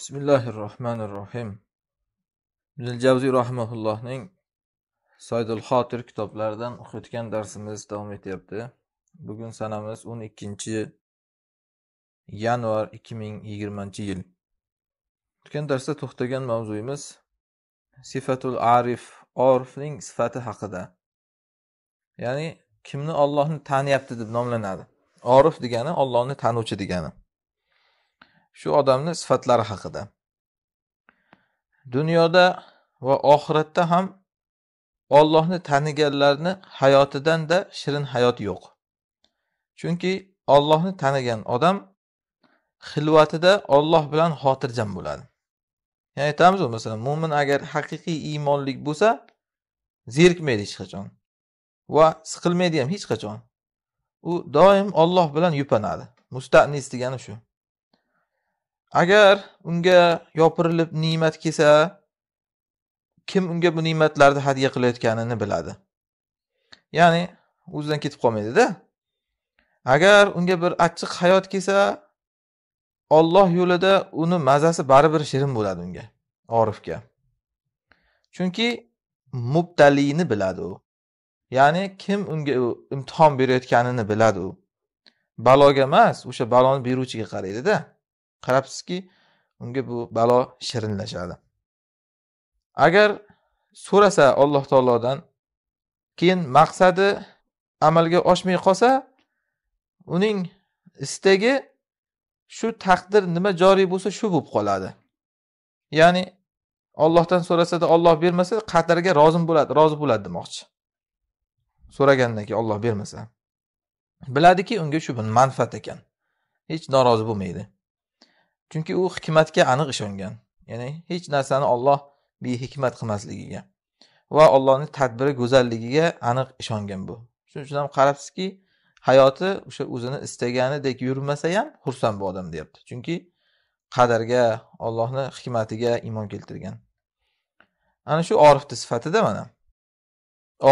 bismillahi rohmanir rohim javziy rahmaullohning soydul xotir kitoblaridan o'qiyotgan darsimiz davom etyapti bugun sanamiz o'n ikkinchi yanvar ikki ming yigirmanchi yil o'tgan darsda to'xtagan mavzuyimiz sifatul arif orifning sifati haqida ya'ni kimni ollohni taniyapti deb nomlanadi orif degani ollohni tanuvchi degani shu odamni sifatlari haqida dunyoda va oxiratda ham ollohni taniganlarni hayotidan da shirin hayot yo'q chunki ollohni tanigan odam xilvatida olloh bilan xotirjam bo'ladi ya'ni aytamizu masalan mo'min agar haqiqiy iymonlik bo'lsa zerikmaydi hech qachon va siqilmaydi ham hech qachon u doim olloh bilan yupanadi mustanis degani shu agar unga yopirilib ne'mat kelsa kim unga bu ne'matlarni hadya qilayotganini biladi ya'ni o'zidan ketib qolmaydida agar unga bir achchiq hayot kelsa olloh yo'lida uni mazasi baribir shirin bo'ladi unga orifga chunki mubtaliyni biladi u ya'ni kim unga imtihon berayotganini biladi u baloga emas o'sha baloni beruvchiga qaraydida qarabsizki unga bu balo shirinlashadi agar so'rasa alloh taolodan keyin maqsadi amalga oshmay qolsa uning istagi shu taqdir nima joriy bo'lsa shu bo'lib qoladi ya'ni ollohdan so'rasada olloh bermasa qadarga rozi bo'ladi rozi bo'ladi demoqchi so'ragandan keyin olloh bermasa biladiki unga shu manfaat ekan hech norozi bo'lmaydi chunki u hikmatga aniq ishongan ya'ni hech narsani olloh behikmat qilmasligiga va allohni tadbiri go'zalligiga aniq ishongan bu shuning uchun ham qarabsizki hayoti o'sha o'zini istaganidek yurmasa ham xursand bu odam deyapti chunki qadarga ollohni hikmatiga iymon keltirgan ana shu orifni sifatida mana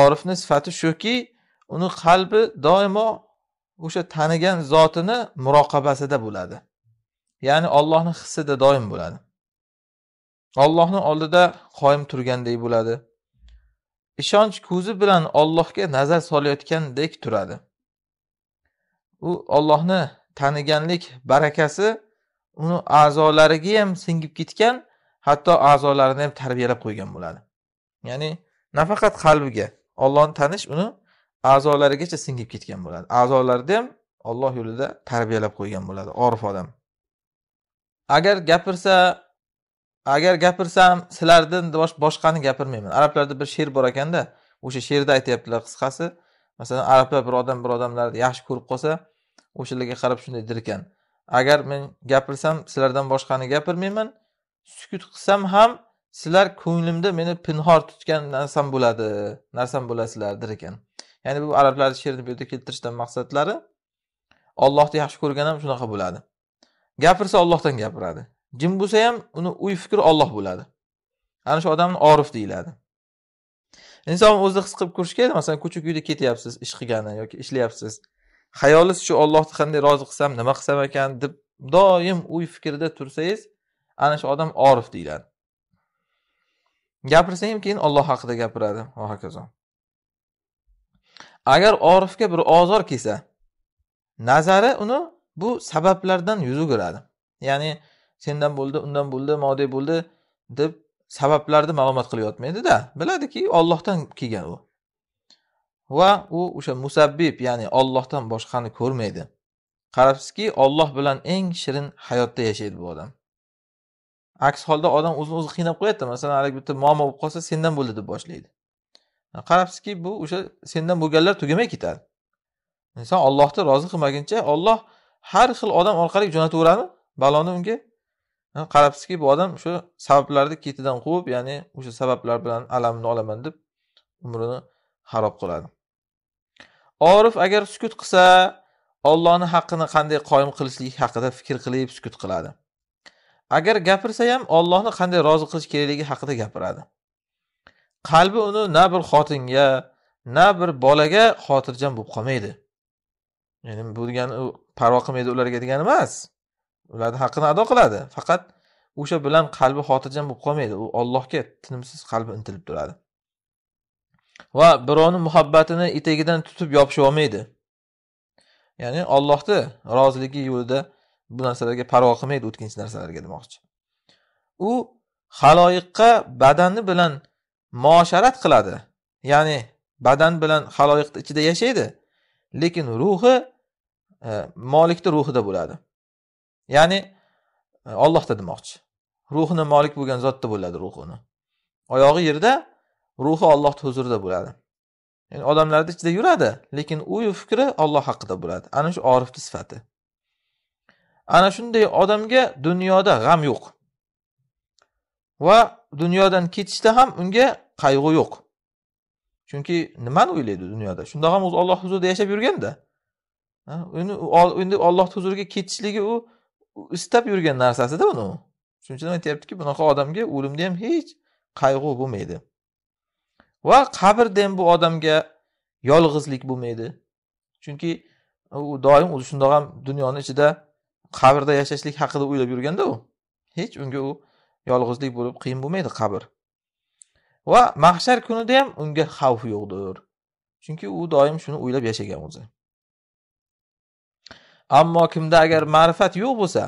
orifni sifati shuki uni qalbi doimo o'sha tanigan zotini muroqabasida bo'ladi ya'ni ollohni hissida doim bo'ladi ollohni oldida qoyim turgandek bo'ladi ishonch ko'zi bilan ollohga nazar solayotgandek turadi u ollohni taniganlik barakasi uni a'zolariga ham singib ketgan hatto a'zolarini ham tarbiyalab qo'ygan bo'ladi ya'ni nafaqat qalbiga ollohni tanish uni a'zolarigacha singib ketgan bo'ladi a'zolarni ham olloh yo'lida tarbiyalab qo'ygan bo'ladi orif odam agar gapirsa agar gapirsam sizlardan boshqani gapirmayman arablarda bir she'r bor ekanda o'sha she'rda aytyaptilar qisqasi masalan arablar bir odam bir odamlarni yaxshi ko'rib qolsa o'shalarga qarab shunday dirkan agar men gapirsam sizlardan boshqani gapirmayman sukut qilsam ham sizlar ko'nglimda meni pinhor tutgan narsam bo'ladi narsam bo'lasizlar der ekan ya'ni bu arablarni she'rini bu yerda keltirishdan maqsadlari ollohni yaxshi ko'rgan ham shunaqa bo'ladi gapirsa Allohdan gapiradi jim bo'lsa ham uni uy fikri Alloh bo'ladi ana shu odamni orif deyiladi inson o'zini his qilib ko'rishi kerak masalan ko'cha uyda ketyapsiz ish qilgani yoki ishlayapsiz hayolingiz shu Allohni qanday rozi qilsam nima qilsam ekan deb doim uy fikrida tursangiz ana shu odam orif deyiladi gapirsa ham keyin Alloh haqida gapiradi va hokazo agar orifga bir ozor kelsa nazari uni bu sabablardan yuz o'giradi ya'ni sendan bo'ldi undan bo'ldi mode bo'ldi deb sabablarni qilib qilayotmaydida biladiki ollohdan kelgan u va u o'sha musabbib ya'ni ollohdan boshqani ko'rmaydi qarabsizki olloh bilan eng shirin hayotda yashaydi bu odam aks holda odam o'zini o'zi qiynab qo'yadida masalan haligi bitta muammo bo'lib qolsa sendan bo'ldi deb boshlaydi qarabsizki bu o'sha sendan bo'lganlar tugamay ketadi inson ollohni rozi qilmaguncha olloh har xil odam orqali jo'nataveradi baloni unga qarabsizki bu odam shu sabablarni ketidan quvib ya'ni o'sha sabablar bilan alamini olaman deb umrini harob qiladi orif agar sukut qilsa ollohni haqqini qanday qoyim qilishlik haqida fikr qilib sukut qiladi agar gapirsa ham ollohni qanday rozi qilish kerakligi haqida gapiradi qalbi uni na bir xotinga na bir bolaga xotirjam bo'lib qolmaydi ya'ni bu degani u parvo qilmaydi ularga degani emas ularni haqqini ado qiladi faqat o'sha bilan qalbi xotirjam bo'lib qolmaydi u ollohga tinimsiz qalbi intilib turadi va birovni muhabbatini etagidan tutib yopishib olmaydi ya'ni ollohni roziligi yo'lida bu narsalarga parvo qilmaydi o'tkinchi narsalarga demoqchi u haloyiqqa badani bilan muosharat qiladi ya'ni badan bilan haloyiqni ichida yashaydi lekin ruhi E, molikni ruhida bo'ladi ya'ni ollohda e, demoqchi ruhini molik bo'lgan zotda bo'ladi ruhini oyog'i yerda ruhi ollohni huzurida bo'ladi ya'ni odamlarni ichida yuradi lekin u fikri olloh haqida bo'ladi ana shu orifni sifati ana shunday odamga dunyoda g'am yo'q va dunyodan ketishda ham unga qayg'u yo'q chunki nimani o'ylaydi dunyoda shunda ham o'zi olloh huzurida yashab yurganda uni endi ollohni huzuriga ketishligi u istab yurgan narsasida uni shuning uchun aytyaptiki bunaqa odamga o'limda ham hech qayg'u bo'lmaydi va qabrda ham bu odamga yolg'izlik bo'lmaydi chunki u doim o'zi shundoq ham dunyoni ichida qabrda yashashlik haqida o'ylab yurganda u hech unga u yolg'izlik bo'lib qiyin bo'lmaydi qabr va mahshar kunida ham unga xavf yo'qdir chunki u doim shuni o'ylab yashagan o'zi ammo kimda agar ma'rifat yo'q bo'lsa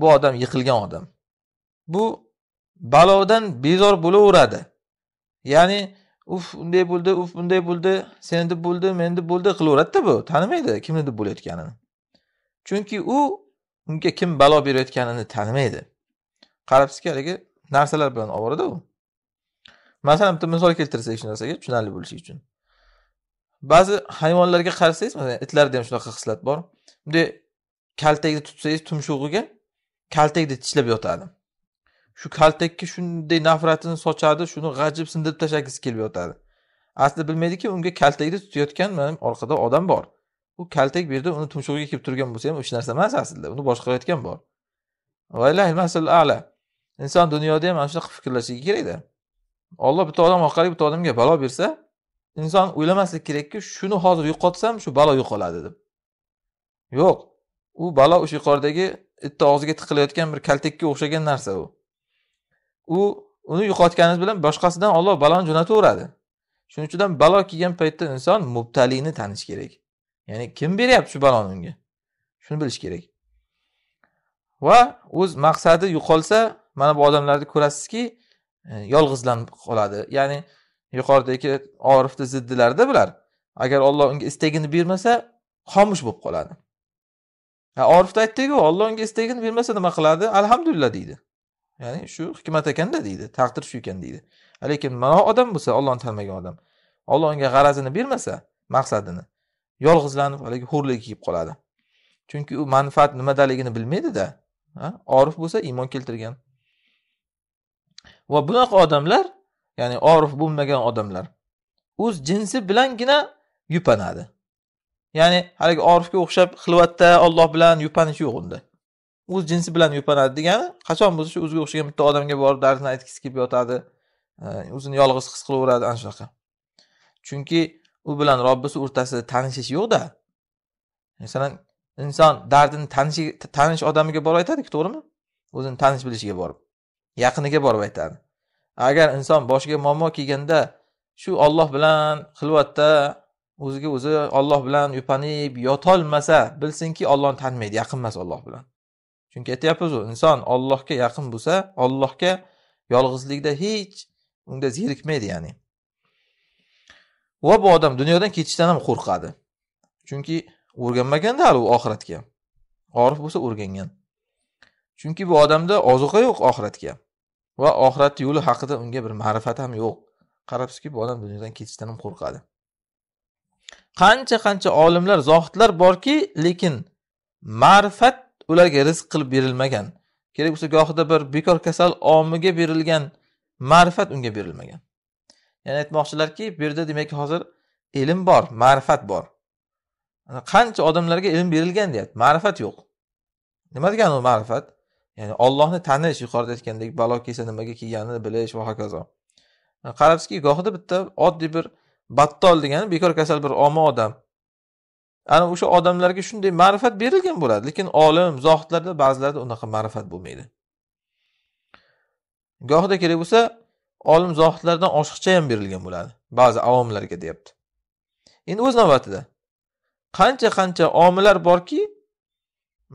bu odam yiqilgan odam bu balodan bezor bo'laveradi ya'ni uf unday bo'ldi uf bunday bo'ldi seni deb bo'ldi meni deb bo'ldi qilaveradida bu tanimaydi kimni deb bo'layotganini chunki u unga kim balo berayotganini tanimaydi qarabsizki haligi narsalar bilan ovorada u masalan bitta misol keltirsak shu narsaga tushunarli bo'lishi uchun ba'zi hayvonlarga qarasangiz masalan itlarda ham shunaqa xislat bor bunday kaltakni tutsangiz tumshug'iga kaltakni tishlab yotadi shu kaltakka shunday nafratini sochadi shuni g'ajib sindirib tashlagisi kelib yotadi aslida bilmaydiki unga kaltakni tutayotgan mana orqada odam bor u kaltak bu yerda uni tumshug'iga kelib turgan bo'lsa ham hech narsa emas aslida uni boshqarayotgan bor ala inson dunyoda ham ana shunaqa fikrlashligi kerakda olloh bitta odam orqali bitta odamga balo bersa inson o'ylamaslik kerakki shuni hozir yo'qotsam shu balo yo'qoladi deb yo'q u balo o'sha yuqoridagi itni og'ziga tiqilayotgan bir kaltakka o'xshagan narsa u u uni yo'qotganimiz bilan boshqasidan olloh baloni jo'nataveradi shuning uchun ham balo kelgan paytda inson mubtalini tanish kerak ya'ni kim beryapti shu baloni unga shuni bilish kerak va o'z maqsadi yo'qolsa mana bu odamlarni ko'rasizki e, yolg'izlanib qoladi ya'ni yuqoridagi orifni ziddilarda bular agar olloh unga istagini bermasa xomush bo'lib qoladi orifni aytdiku ollohga istagini bermasa nima qiladi alhamdulillah deydi ya'ni shu hikmat ekanda deydi taqdir shu ekan deydi lekin mano odam bo'lsa ollohni tanimagan odam olloh unga g'arazini bermasa maqsadini yolg'izlanib haligi xo'rlik kiyib qoladi chunki u manfaat nimadaligini bilmaydida orif bo'lsa iymon keltirgan va bunaqa odamlar ya'ni orif bo'lmagan odamlar o'z jinsi bilangina yupanadi ya'ni haligi orifga o'xshab xilvatda olloh bilan yupanish yo'q unda o'z jinsi bilan yupanadi degani qachon bo'lsa shu o'ziga o'xshagan bitta odamga borib dardini aytgisi kelib yotadi e, o'zini yolg'iz his qilaveradi ana shunaqa chunki u bilan robbisi o'rtasida tanishish yo'qda masalan inson dardini tanishi tanish odamiga borib aytadiku to'g'rimi o'zini tanish bilishiga borib yaqiniga borib aytadi agar inson boshiga muammo kelganda shu olloh bilan xilvatda o'ziga o'zi olloh bilan yupanib yotolmasa bilsinki ollohni tanimaydi yaqin emas olloh bilan chunki aytyapmiz inson ollohga yaqin bo'lsa ollohga yolg'izlikda hech unda zerikmaydi ya'ni va bu odam dunyodan ketishdan ham qo'rqadi chunki o'rganmaganda hali u oxiratga orif bo'lsa o'rgangan chunki bu odamda ozuqa yo'q oxiratga va oxirat yo'li haqida unga bir ma'rifat ham yo'q qarabsizki bu odam dunyodan ketishdan ham qo'rqadi qancha qancha olimlar zohidlar borki lekin ma'rifat ularga rizq qilib berilmagan kerak bo'lsa gohida bir bekor kasal omiga berilgan ma'rifat unga berilmagan ya'ni aytmoqchilarki bu yerda demak hozir ilm bor ma'rifat bor qancha odamlarga ilm berilgan deyapti ma'rifat yo'q nima degani u ma'rifat ya'ni ollohni tanish yuqorida aytgandek balo kelsa nimaga kelganini bilish va hokazo qarabsizki gohida bitta oddiy bir battol degani bekor kasal bir omi odam ana o'sha odamlarga shunday ma'rifat berilgan bo'ladi lekin olim zohidlarda ba'zilarda unaqa ma'rifat bo'lmaydi gohida kerak bo'lsa olim zohidlardan oshiqcha ham berilgan bo'ladi ba'zi avomlarga deyapti endi o'z navbatida qancha qancha omillar borki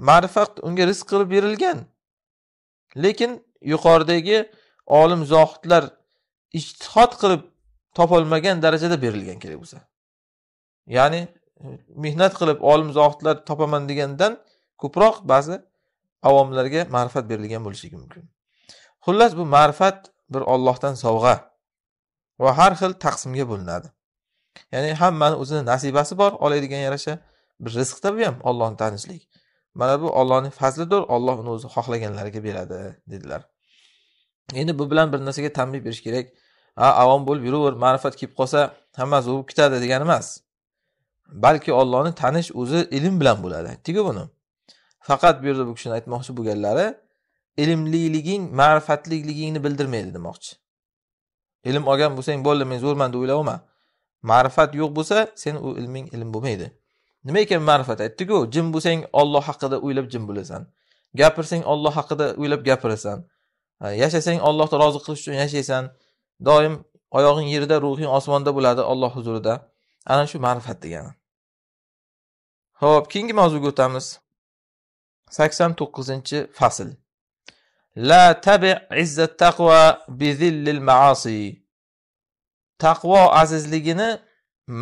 ma'rifat unga rizq qilib berilgan lekin yuqoridagi olim zohidlar ijtihod qilib topolmagan darajada berilgan kerak bo'lsa ya'ni e, mehnat qilib olim zohidlar topaman degandan ko'proq ba'zi avomlarga ma'rifat berilgan bo'lishligi mumkin xullas bu ma'rifat bir ollohdan sovg'a va har xil taqsimga bo'linadi ya'ni hammani o'zini nasibasi bor oladigan yarasha bir rizqda bu ham ollohni tanishlik mana bu ollohning fazlidir olloh uni o'zi xohlaganlariga beradi dedilar endi bu bilan bir narsaga tanbeh berish kerak avom bo'lib yuraver ma'rifat kelib qolsa hammasi u ketadi degani emas balki ollohni tanish o'zi ilm bilan bo'ladi aytdiku buni faqat bu yerda bu kishini aytmoqchi bo'lganlari ilmliliging ma'rifatliligingni bildirmaydi demoqchi ilm olgan bo'lsang bo'ldi men zo'rman deb o'ylama ma'rifat yo'q bo'lsa sen u ilming ilm bo'lmaydi nima ekan ma'rifat aytdiku jim bo'lsang olloh haqida o'ylab jim bo'lasan gapirsang olloh haqida o'ylab gapirasan yashasang ollohni rozi qilish uchun yashaysan doim oyog'ing yerda ruhing osmonda bo'ladi olloh huzurida ana shu ma'rifat degani ho'p keyingi mavzuga o'tamiz sakson to'qqizinchi fasl la tabi izzat taqvo bizillil maasi taqvo azizligini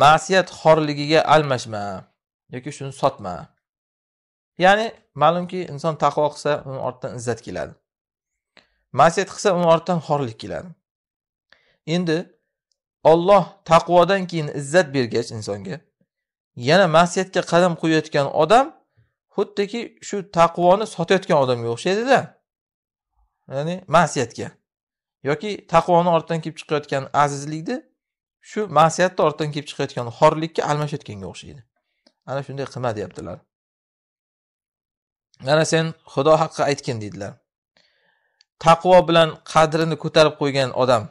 ma'siyat xorligiga almashma yoki shuni sotma ya'ni ma'lumki inson taqvo qilsa uni ortidan izzat keladi ma'siyat qilsa uni ortidan xorlik keladi endi olloh taqvodan keyin izzat bergach insonga yana masiyatga qadam qo'yayotgan odam xuddiki shu taqvoni sotayotgan odamga o'xshaydida ya'ni masiyatga yoki taqvoni ortidan kelib chiqayotgan azizlikni shu masiyatni ortidan kelib chiqayotgan xorlikka almashayotganga o'xshaydi ana shunday qilma deyaptilar mana sen xudo haqqi aytgin deydilar taqvo bilan qadrini ko'tarib qo'ygan odam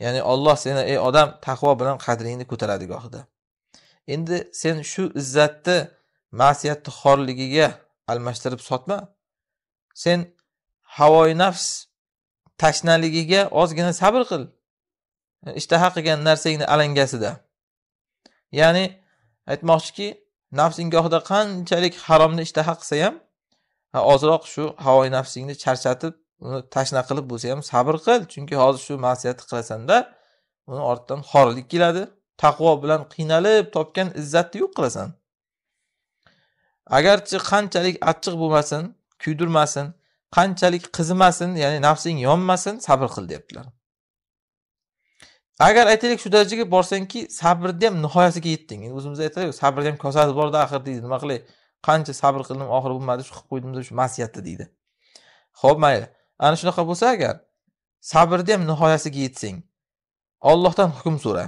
ya'ni olloh seni ey odam taqvo bilan qadringni ko'taradi gohida endi sen shu izzatni ma'siyatni xorligiga almashtirib sotma sen havoyi nafs tashnaligiga ozgina sabr qil ishtaha qilgan narsangni alangasida ya'ni aytmoqchiki nafsing gohida qanchalik haromni ishtaha qilsa ham ozroq shu havoyi nafsingni charchatib uni tashna qilib bo'lsa ham sabr qil chunki hozir shu ma'siyatni qilasanda uni ortidan xorlik keladi taqvo bilan qiynalib topgan izzatni yo'q qilasan agarchi qanchalik achchiq bo'lmasin kuydirmasin qanchalik qizimasin ya'ni nafsing yonmasin sabr qil deyaptilar agar aytaylik shu darajaga borsanki sabrni ham nihoyasiga yetding endi o'zimiz aytadiku sabrni ham kosasi borda axir deydi nima qilay qancha sabr qildim oxiri bo'lmadi shu qilib qo'ydim deb shu masiyatni deydi ho'p mayli ana shunaqa bo'lsa agar sabrni ham nihoyasiga yetsang ollohdan hukm so'ra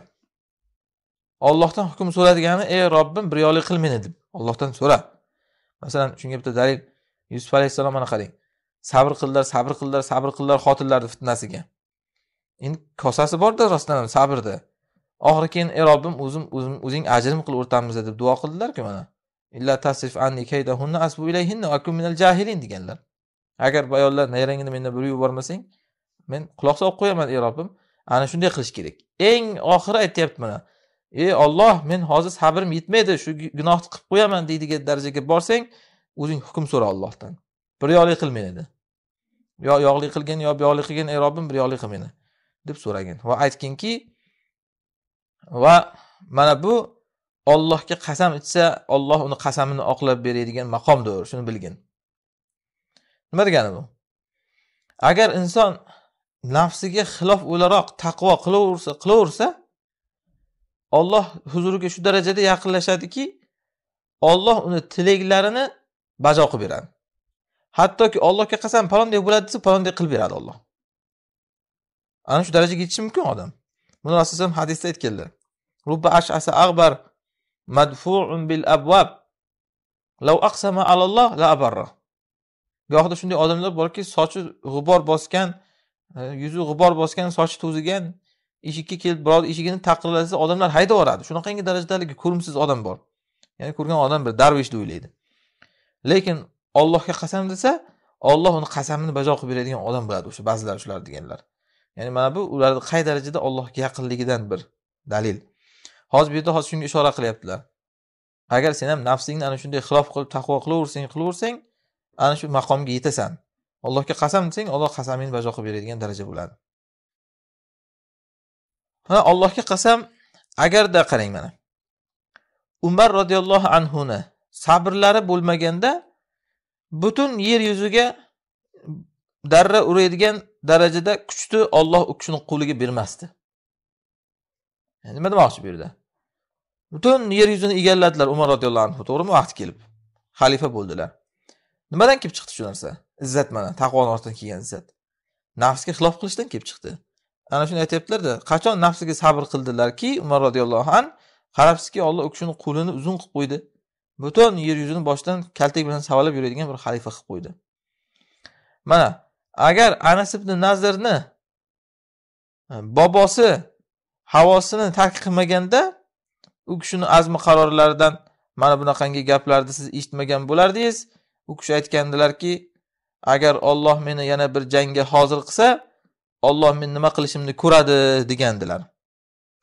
ollohdan hukm so'radigani ey robbim biryolik qil meni deb ollohdan so'ra masalan shunga bitta dalil yusuf alayhissalom mana qarang sabr qildilar sabr qildilar sabr qildilar xotinlarni fitnasiga endi kosasi borda rostdan ham sabrni oxiri keyin ey robbim o'zim o'zim o'zing ajrim qil o'rtamizda deb duo qildilarku mana illa asbu ilayhinna jahilin deganlar agar bu ayollar nayrangini mendan burib yubormasang men quloq solib qo'yaman ey robbim ana shunday qilish kerak eng oxiri aytyapti mana ey olloh men hozir sabrim yetmaydi shu gunohni qilib qo'yaman deydigan darajaga borsang o'zing hukm so'ra ollohdan bir yoqlik qil meni yo yog'li qilgin yo buyog'li qilgin ey robbim bir yoqli qil meni deb so'ragin va aytginki va mana bu ollohga qasam ichsa olloh uni qasamini oqlab beradigan maqomdir shuni bilgin nima degani bu agar inson nafsiga xilof o'laroq taqvo qilaversa qilaversa olloh huzuriga shu darajada yaqinlashadiki olloh uni tilaklarini bajo qilib beradi hattoki ollohga qasam palondek bo'ladi desa palondek qilib beradi olloh ana shu darajaga yetishi mumkin odam buni rasululloh hadisda aytganlar rubba ashasa ag'bar madfuun bil abvab lav aqsama alalloh la abarra gohida shunday odamlar borki sochi g'ubor bosgan e, yuzi g'ubor bosgan sochi to'zigan eshikka kelib birovni eshigini taqillatsa odamlar haydab yuboradi shunaqangi darajadagi ko'rimsiz odam bor ya'ni ko'rgan odam bir darvish deb o'ylaydi lekin ollohga qasam desa olloh uni qasamini bajo qilib beradigan odam bo'ladi o'sha ba'zilar shular deganlar ya'ni mana bu ularni qay darajada ollohga yaqinligidan bir dalil hozir bu yerda hozir shunga ishora qilyaptilar agar sen ham nafsingni ana shunday xilof qilib taqvo qilaversang qilaversang ana shu maqomga yetasan allohga qasam desang olloh qasamingni bajo qilib beradigan daraja bo'ladi ha allohga qasam agarda qarang mana umar roziyallohu anhuni sabrlari bo'lmaganda butun yer yuziga darra uraydigan darajada kuchni olloh u kishini qo'liga bermasdi nima demoqchi bu yerda butun yer yuzini egalladilar umar roziyallohu anhu to'g'rimi vaqti kelib xalifa bo'ldilar Nimadan kelib chiqdi shu narsa? Izzat mana, taqvoni ortidan kelgan izzat. Nafsga xilof qilishdan kelib chiqdi. Ana shuni aytayaptilar-da, qachon nafsiga sabr qildilarki, Umar roziyallohu an qarabsizki, olloh u kishini qo'lini uzun qilib qo'ydi. Butun yer yuzini boshdan kaltak bilan savalab yuradigan bir xalifa qilib qo'ydi. Mana, agar Anas ibn Nazrni e, bobosi havosini tark qilmaganda u kishini azmi qarorlaridan mana bunaqangi gaplarni siz eshitmagan bo'lardingiz u kishi aytgandilarki agar olloh meni yana bir jangga hozir qilsa olloh men nima qilishimni ko'radi degandilar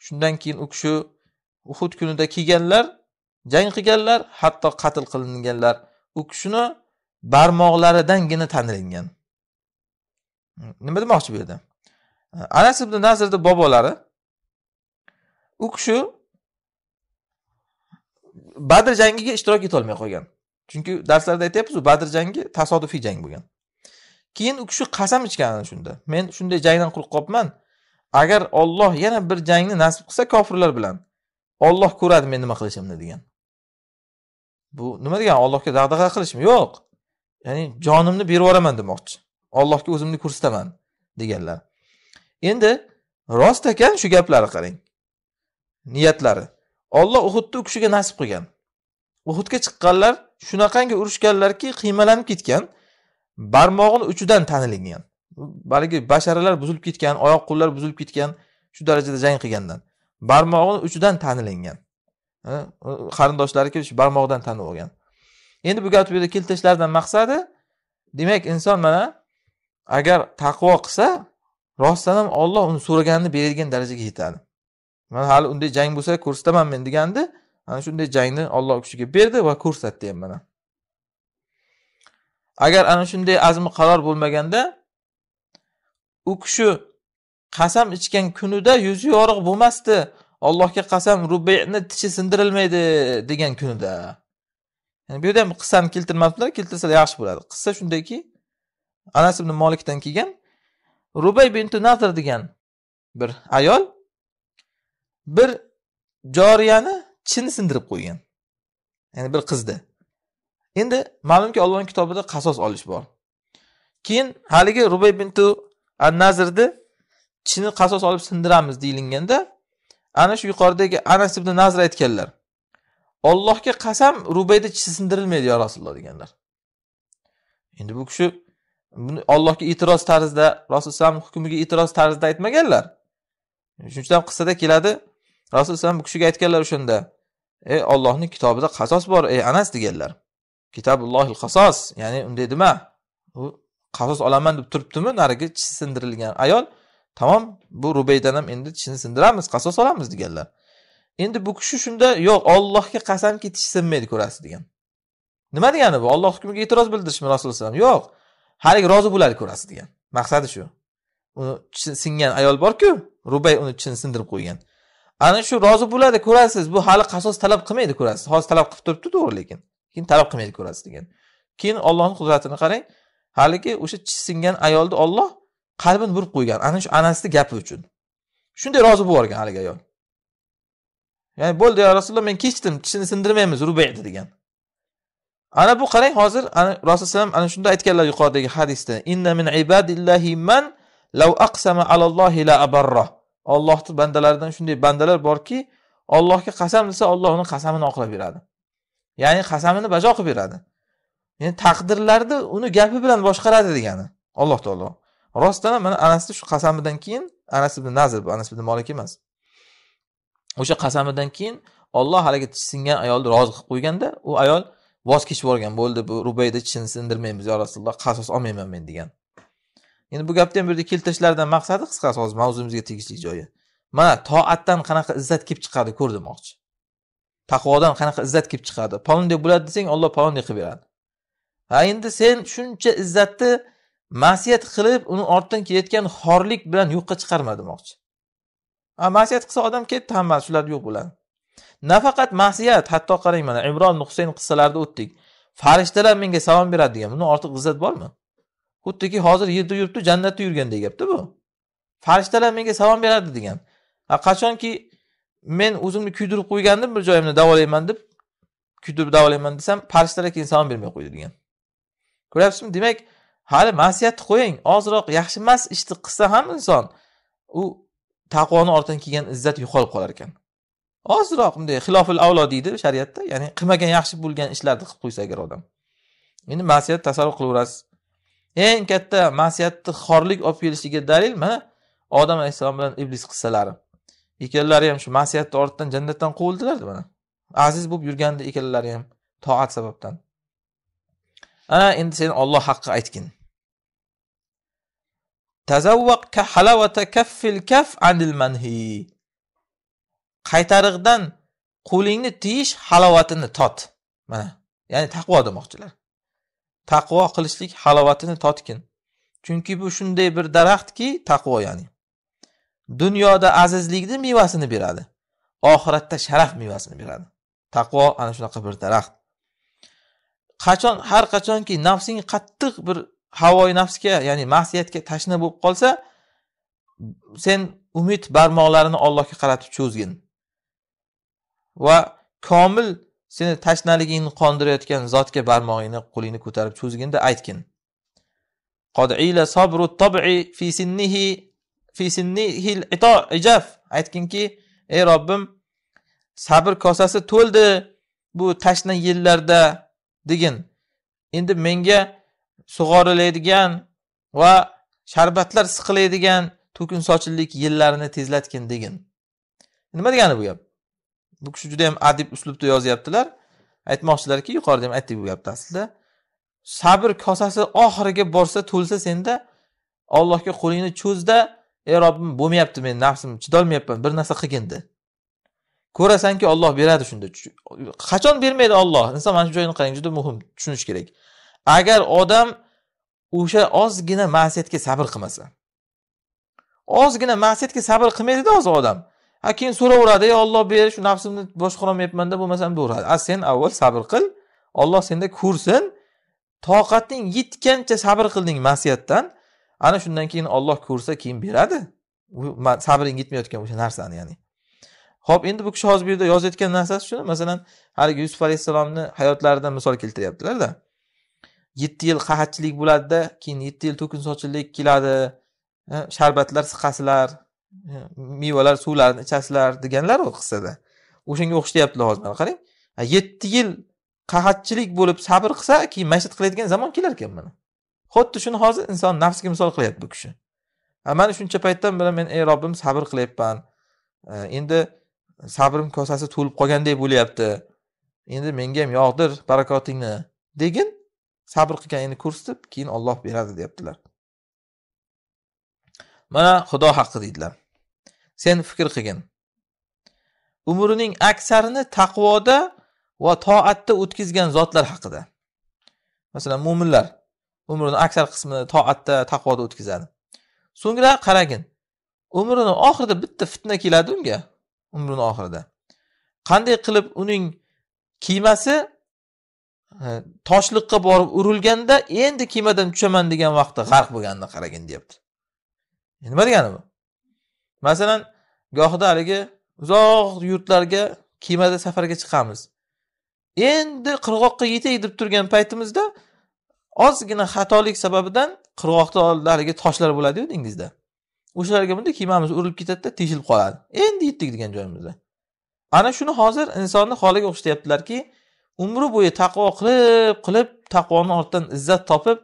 shundan keyin u kishi uhud kunida kelganlar jang qilganlar hatto qatl qilinganlar u kishini barmoqlaridangina tanilingan nima demoqchi bu yerda anas ibn nazrni bobolari u kishi badr jangiga ishtirok etolmay qolgan chunki darslarda aytyapmizu badr jangi tasodifiy jang bo'lgan keyin u kishi qasam ichgan shunda men shunday jangdan quruq qolibman agar olloh yana bir jangni nasib qilsa kofirlar bilan olloh ko'radi men nima qilishimni degan bu nima degani ollohga dag'dag'a qilishmi yo'q ya'ni jonimni berib yuboraman demoqchi ollohga o'zimni ko'rsataman deganlar endi rost ekan shu gaplari qarang niyatlari olloh uhudni u kishiga nasib qilgan uhudga chiqqanlar shunaqangi urushganlarki qiymalanib ketgan barmog'ini uchidan tanilingan balki basharalar buzilib ketgan oyoq qo'llar buzilib ketgan shu darajada jang qilgandan barmog'ini uchidan tanilingan qarindoshlari kelib shu barmog'idan tanib olgan endi bu gapni bu yerda keltirishlaridan maqsadi demak inson mana agar taqvo qilsa rostdan ham olloh uni so'raganini beradigan darajaga yetadi mana hali unday jang bo'lsa ko'rsataman men deganda de, ana shunday jangni Alloh kishiga berdi va ko'rsatdi ham mana agar ana shunday azmi qaror bo'lmaganda u kishi qasam ichgan kunida yuzi yorug' bo'lmasdi allohga qasam rubayni tishi sindirilmaydi degan kunida ya'ni bu yerda ham qissani keltirmabdilar keltirsalar yaxshi bo'ladi qissa shundayki anas ibn molikdan kelgan rubay bintu nazr degan bir ayol bir joriyani tishini sindirib qo'ygan ya'ni bir qizda endi ma'lumki ollohni kitobida qasos olish bor keyin haligi rubay bintu an nazrni chini qasos olib sindiramiz deyilganda ana shu yuqoridagi anas ibn nazr aytganlar ollohga qasam rubayda chi sindirilmaydi yo rasululloh deganlar endi bu kishi buni ollohga e'tiroz tarzda rasululloh hukmiga e'tiroz tarzda aytmaganlar shuning uchun qissada keladi rasululloh bu kishiga aytganlar o'shanda ey ollohni kitobida qasos bor ey anas deganlar kitabullohil qasos ya'ni unday dema u qasos olaman deb turibdimi narigi tishi sindirilgan ayol tamom bu rubaydan ham endi tishini sindiramiz qasos olamiz deganlar endi bu kishi shunda yo'q ollohga qasamki tish sinmaydi ko'rasiz degan nima degani bu olloh hukmiga e'tiroz bildirishmi rasululloh alayhi yo'q haligi rozi bo'ladi ko'rasiz degan maqsadi shu uni singan ayol borku rubay uni tishini sindirib qo'ygan ana shu rozi bo'ladi ko'rasiz bu hali qasos talab qilmaydi ko'rasiz hozir talab qilib turibdi to'g'ri lekin keyin talab qilmaydi ko'rasiz degan keyin ollohni qudratini qarang haligi o'sha singan ayolni olloh qalbini burib qo'ygan ana shu anasini gapi uchun shunday rozi bo'lib yuborgan haligi ayol ya'ni bo'ldi yo rasululloh men kechdim tishini sindirmaymiz rubaydi degan ana bu qarang hozir rasululloh ana shunda aytganlar yuqoridagi hadisda inna min ibadillahi man law aqsama alallohi la abarroh ollohni bandalaridan shunday bandalar borki, Allohga qasam desa, olloh uni qasamini oqlab beradi. Ya'ni qasamini bajo qilib beradi. Ya'ni taqdirlarni uni gapi bilan boshqaradi degani Alloh taolo. Rostdan ham mana Anasni shu qasamidan keyin Anas ibn Nazir, Anas ibn molik emas. O'sha qasamidan keyin Alloh haligi singan ayolni rozi qilib qo'yganda, u ayol voz kechib yuborgan bo'ldi, bu Rubayda tishini sindirmaymiz yo Rasululloh, qasos olmayman men degan. endi bu gapni ham bu yerda keltirishlaridan maqsadi qisqasi hozir mavzumizga tegishli joyi mana toatdan qanaqa izzat kelib chiqadi ko'r demoqchi taqvodan qanaqa izzat kelib chiqadi palonday bo'ladi desang olloh palonday qilib beradi ha endi sen shuncha izzatni masiyat qilib uni ortidan kelayotgan xorlik bilan yo'qqa chiqarma demoqchi a masiyat qilsa odam ketdi hammasi shular yo'q bo'ladi nafaqat masiyat hatto qarang mana imron husayn qissalarida o'tdik farishtalar menga salom beradi degan bundan ortiq izzat bormi xuddiki hozir yerda yuribdi jannatda yurgandek gapda bu farishtalar menga salom beradi degan qachonki men o'zimni kuydirib qo'ygandim bir joyimni davolayman deb kuydirib davolayman desam farishtalar keyin salom bermay qo'ydi degan ko'ryapsizmi demak hali masiyatni qo'ying ozroq yaxshi emas ishni qilsa ham inson u taqvoni ortidan kelgan izzat yo'qolib qolar ekan ozroq bunday xilofil avlo deydi shariatda ya'ni qilmagan yaxshi bo'lgan ishlarni qilib qo'ysa agar odam endi masiyat tasavvur qilaverasiz eng katta masiyatni xorlik olib kelishiga dalil mana odam alayhissalom bilan iblis qissalari ikkalalari ham shu masiyatni ortidan jannatdan quvildilar mana aziz bo'lib yurgandi ikkalalari ham toat sababdan ana endi sen olloh haqqi aytgin tazavvaqka kaffil anil manhi qaytarig'dan qo'lingni tiyish halovatini tot mana ya'ni taqvo demoqchilar taqvo qilishlik halovatini totgin chunki bu shunday bir daraxtki taqvo ya'ni dunyoda azizlikni mevasini beradi oxiratda sharaf mevasini beradi taqvo ana shunaqa bir daraxt qachon har qachonki nafsing qattiq bir havoyi nafsga ya'ni masiyatga tashna bo'lib qolsa sen umid barmoqlarini ollohga qaratib cho'zgin va komil seni tashnaligingni qondirayotgan zotga barmog'ingni qo'lingni ko'tarib cho'zginda aytgin aytginki ey robbim sabr kosasi to'ldi bu tashna yillarda degin endi menga sug'orilaydigan va sharbatlar siqilaydigan to'kin sochinlik yillarini tezlatgin degin nima degani bu gap bu kishi juda yam adib uslubda yozyaptilar aytmoqchilarki yuqorida ham aytdik bo'lyapti aslida sabr kosasi oxiriga borsa to'lsa senda ollohga qo'lingni cho'zda ey robbim bo'lmayapti men nafsim chidolmayapman bir narsa qilginda ko'rasanki olloh beradi shunda qachon bermaydi olloh inson mana shu joyini qarang juda muhim tushunish kerak agar odam o'sha ozgina ma'siyatga sabr qilmasa ozgina ma'siyatga sabr qilmaydida hozir odam a keyin so'raveradi ey olloh ber shu nafsimni boshqarolmayapmanda bo'lmasam deyveradi a sen avval sabr qil olloh senda ko'rsin toqating yetgancha sabr qilding masiyatdan ana shundan keyin olloh ko'rsa keyin beradi sabring yetmayotgan o'sha narsani ya'ni ho'p endi bu kishi hozir bu yerda yozayotgan narsasi shuni masalan haligi yusuf alayhissalomni hayotlaridan misol keltiryaptilarda yetti yil qahatchilik bo'ladida keyin yetti yil to'kin sochinlik keladi sharbatlar siqasilar mevalar suvlarni ichasizlar u qissada o'shanga o'xshyapti hozir qarang yetti yil qahatchilik bo'lib sabr qilsa keyin masjid qiladigan zamon kelar ekan mana xuddi shuni hozir inson nafsiga misol qilyapti bu kishi mana shuncha paytdan beri men ey robbim sabr qilyapman endi sabrim kosasi to'lib qolgandek bo'lyapti endi menga ham yog'dir barakotingni degin sabr endi ko'rsatib keyin olloh beradi deyaptilar mana xudo haqqi deydilar sen fikr qilgin umrining aksarini taqvoda va toatda o'tkazgan zotlar haqida masalan mo'minlar umrini aksar qismini toatda taqvoda o'tkazadi so'ngra qaragin umrini oxirida bitta fitna keladi unga umrini oxirida qanday qilib uning kemasi e, toshliqqa borib urilganda endi kemadan tushaman degan vaqtda g'arq bo'lganini qaragin deyapti nima degani bu masalan gohida haligi uzoq yurtlarga kemada safarga chiqamiz endi qirg'oqqa yetay deb turgan paytimizda ozgina xatolik sababidan qirg'oqda haligi toshlar bo'ladiyu dengizda o'shalarga bunday kemamiz urilib ketadida teshilib qoladi endi yetdik degan joyimizda ana shuni hozir insonni holiga o'xshatyaptilarki umri bo'yi taqvo qilib qilib taqvoni ortidan izzat topib